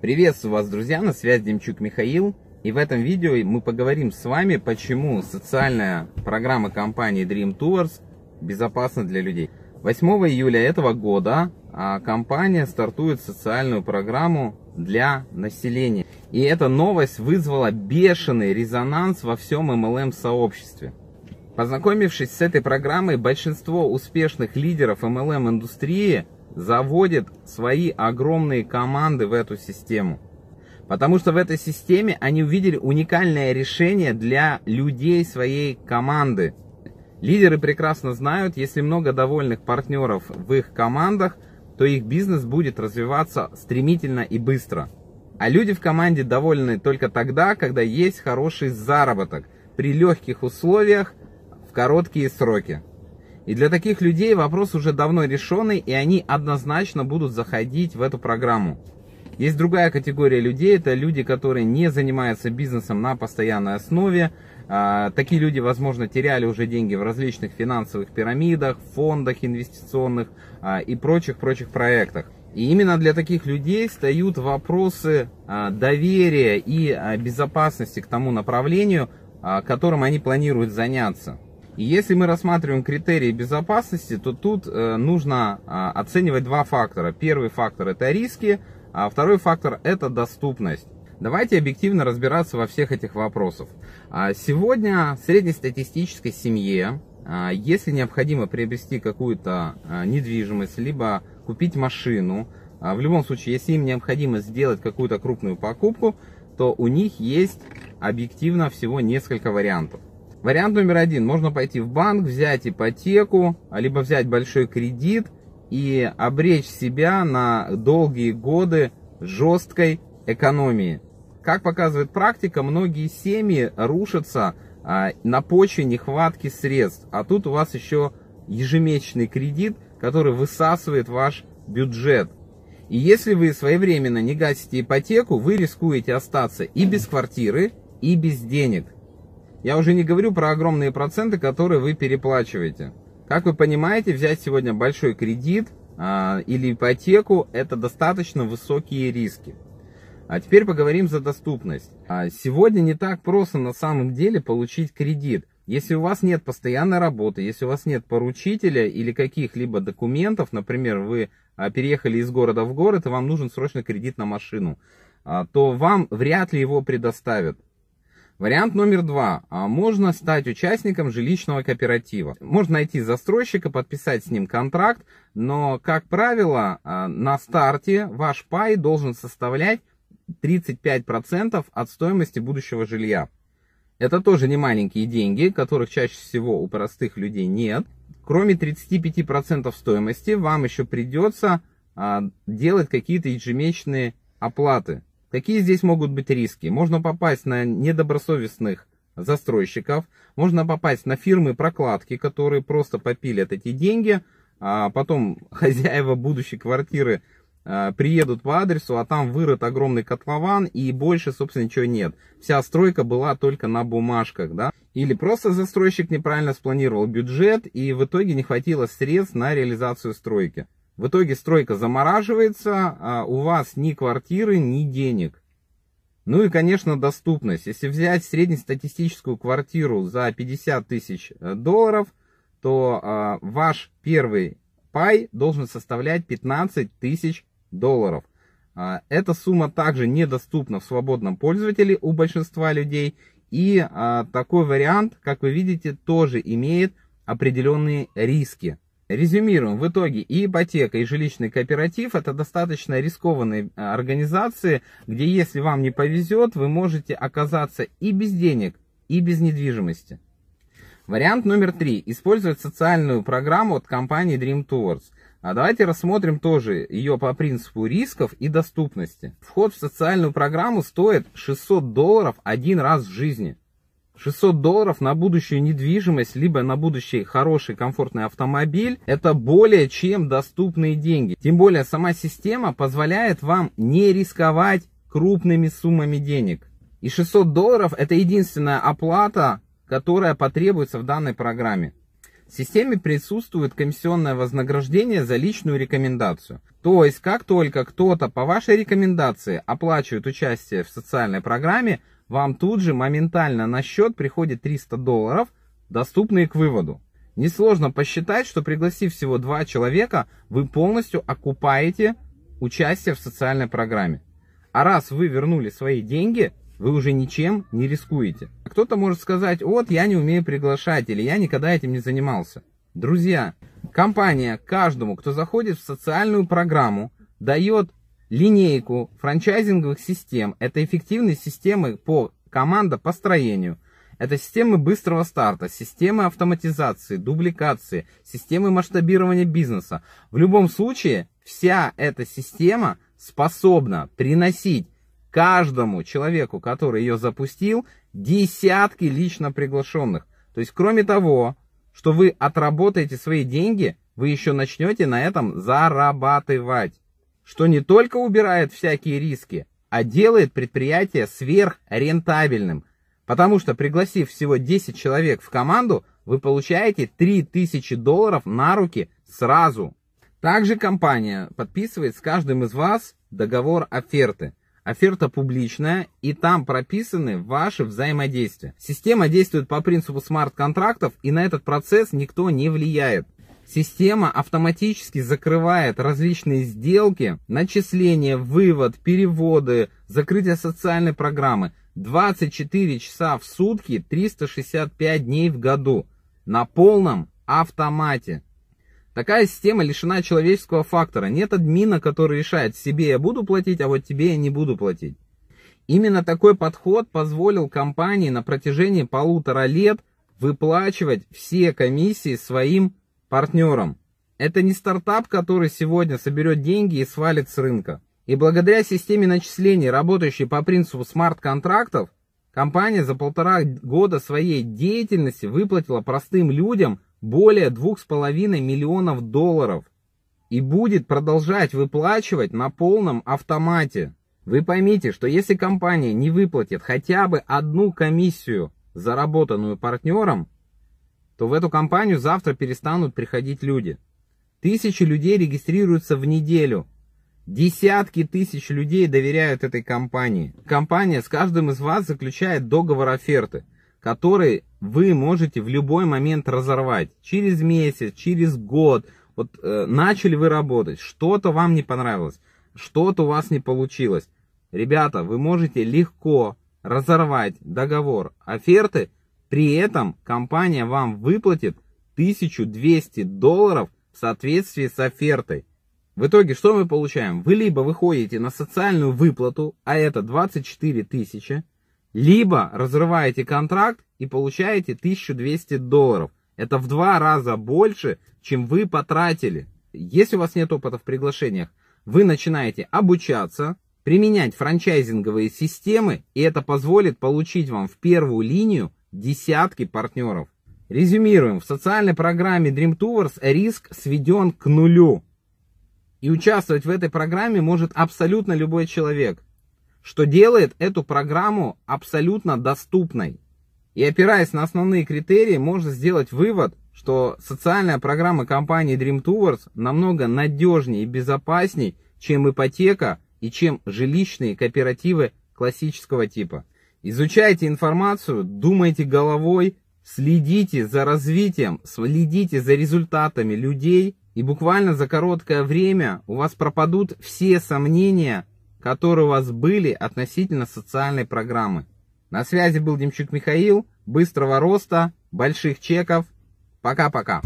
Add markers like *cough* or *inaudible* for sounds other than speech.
Приветствую вас, друзья, на связи Демчук Михаил. И в этом видео мы поговорим с вами, почему социальная программа компании Dream Tours безопасна для людей. 8 июля этого года а, компания стартует социальную программу для населения. И эта новость вызвала бешеный резонанс во всем MLM-сообществе. Познакомившись с этой программой, большинство успешных лидеров MLM-индустрии – заводит свои огромные команды в эту систему. Потому что в этой системе они увидели уникальное решение для людей своей команды. Лидеры прекрасно знают, если много довольных партнеров в их командах, то их бизнес будет развиваться стремительно и быстро. А люди в команде довольны только тогда, когда есть хороший заработок при легких условиях в короткие сроки. И для таких людей вопрос уже давно решенный, и они однозначно будут заходить в эту программу. Есть другая категория людей, это люди, которые не занимаются бизнесом на постоянной основе. А, такие люди, возможно, теряли уже деньги в различных финансовых пирамидах, фондах инвестиционных а, и прочих-прочих проектах. И именно для таких людей встают вопросы а, доверия и безопасности к тому направлению, которым они планируют заняться. И если мы рассматриваем критерии безопасности, то тут э, нужно а, оценивать два фактора. Первый фактор это риски, а второй фактор это доступность. Давайте объективно разбираться во всех этих вопросах. А сегодня в среднестатистической семье, а, если необходимо приобрести какую-то недвижимость, либо купить машину, в любом случае, если им необходимо сделать какую-то крупную покупку, то у них есть объективно всего несколько вариантов. Вариант номер один. Можно пойти в банк, взять ипотеку, либо взять большой кредит и обречь себя на долгие годы жесткой экономии. Как показывает практика, многие семьи рушатся а, на почве нехватки средств. А тут у вас еще ежемесячный кредит, который высасывает ваш бюджет. И если вы своевременно не гасите ипотеку, вы рискуете остаться и без квартиры, и без денег. Я уже не говорю про огромные проценты, которые вы переплачиваете. Как вы понимаете, взять сегодня большой кредит а, или ипотеку – это достаточно высокие риски. А теперь поговорим за доступность. А, сегодня не так просто на самом деле получить кредит. Если у вас нет постоянной работы, если у вас нет поручителя или каких-либо документов, например, вы а, переехали из города в город и вам нужен срочно кредит на машину, а, то вам вряд ли его предоставят. Вариант номер два. А, можно стать участником жилищного кооператива. Можно найти застройщика, подписать с ним контракт, но, как правило, а, на старте ваш пай должен составлять 35% от стоимости будущего жилья. Это тоже не маленькие деньги, которых чаще всего у простых людей нет. Кроме 35% стоимости, вам еще придется а, делать какие-то ежемесячные оплаты Какие здесь могут быть риски? Можно попасть на недобросовестных застройщиков, можно попасть на фирмы-прокладки, которые просто попилят эти деньги, а потом *laughs* хозяева будущей квартиры а, приедут по адресу, а там вырыт огромный котлован и больше, собственно, ничего нет. Вся стройка была только на бумажках, да. Или просто застройщик неправильно спланировал бюджет и в итоге не хватило средств на реализацию стройки. В итоге стройка замораживается, а у вас ни квартиры, ни денег. Ну и, конечно, доступность. Если взять среднестатистическую квартиру за 50 тысяч э, долларов, то а, ваш первый пай должен составлять 15 тысяч долларов. А, эта сумма также недоступна в свободном пользователе у большинства людей. И а, такой вариант, как вы видите, тоже имеет определенные риски. Резюмируем, в итоге и ипотека, и жилищный кооператив – это достаточно рискованные а, организации, где если вам не повезет, вы можете оказаться и без денег, и без недвижимости. Вариант номер три – использовать социальную программу от компании Dream Tours. А давайте рассмотрим тоже ее по принципу рисков и доступности. Вход в социальную программу стоит 600 долларов один раз в жизни – 600 долларов на будущую недвижимость, либо на будущий хороший комфортный автомобиль, это более чем доступные деньги. Тем более сама система позволяет вам не рисковать крупными суммами денег. И 600 долларов это единственная оплата, которая потребуется в данной программе. В системе присутствует комиссионное вознаграждение за личную рекомендацию. То есть, как только кто-то по вашей рекомендации оплачивает участие в социальной программе, вам тут же моментально на счет приходит 300 долларов, доступные к выводу. Несложно посчитать, что пригласив всего два человека, вы полностью окупаете участие в социальной программе. А раз вы вернули свои деньги, вы уже ничем не рискуете. А кто-то может сказать, вот я не умею приглашать или я никогда этим не занимался. Друзья, компания каждому, кто заходит в социальную программу, дает линейку франчайзинговых систем. Это эффективные системы по команда построению. Это системы быстрого старта, системы автоматизации, дубликации, системы масштабирования бизнеса. В любом случае, вся эта система способна приносить каждому человеку, который ее запустил, десятки лично приглашенных. То есть, кроме того, что вы отработаете свои деньги, вы еще начнете на этом зарабатывать что не только убирает всякие риски, а делает предприятие сверхрентабельным, потому что пригласив всего 10 человек в команду, вы получаете 3000 долларов на руки сразу. Также компания подписывает с каждым из вас договор оферты. Оферта публичная, и там прописаны ваши взаимодействия. Система действует по принципу смарт-контрактов, и на этот процесс никто не влияет. Система автоматически закрывает различные сделки, начисления, вывод, переводы, закрытие социальной программы 24 часа в сутки, 365 дней в году на полном автомате. Такая система лишена человеческого фактора. Нет админа, который решает, себе я буду платить, а вот тебе я не буду платить. Именно такой подход позволил компании на протяжении полутора лет выплачивать все комиссии своим партнером. Это не стартап, который сегодня соберет деньги и свалит с рынка. И благодаря системе начислений, работающей по принципу смарт-контрактов, компания за полтора года своей деятельности выплатила простым людям более 2,5 миллионов долларов и будет продолжать выплачивать на полном автомате. Вы поймите, что если компания не выплатит хотя бы одну комиссию, заработанную партнером, то в эту компанию завтра перестанут приходить люди. Тысячи людей регистрируются в неделю. Десятки тысяч людей доверяют этой компании. Компания с каждым из вас заключает договор оферты, который вы можете в любой момент разорвать. Через месяц, через год. Вот э, начали вы работать, что-то вам не понравилось, что-то у вас не получилось. Ребята, вы можете легко разорвать договор оферты при этом компания вам выплатит 1200 долларов в соответствии с офертой. В итоге что мы получаем? Вы либо выходите на социальную выплату, а это 24 тысячи, либо разрываете контракт и получаете 1200 долларов. Это в два раза больше, чем вы потратили. Если у вас нет опыта в приглашениях, вы начинаете обучаться, применять франчайзинговые системы, и это позволит получить вам в первую линию десятки партнеров. Резюмируем, в социальной программе Dream Tours риск сведен к нулю. И участвовать в этой программе может абсолютно любой человек, что делает эту программу абсолютно доступной. И опираясь на основные критерии, можно сделать вывод, что социальная программа компании Dream Tours намного надежнее и безопаснее, чем ипотека и чем жилищные кооперативы классического типа. Изучайте информацию, думайте головой, следите за развитием, следите за результатами людей, и буквально за короткое время у вас пропадут все сомнения, которые у вас были относительно социальной программы. На связи был Демчук Михаил. Быстрого роста, больших чеков. Пока-пока.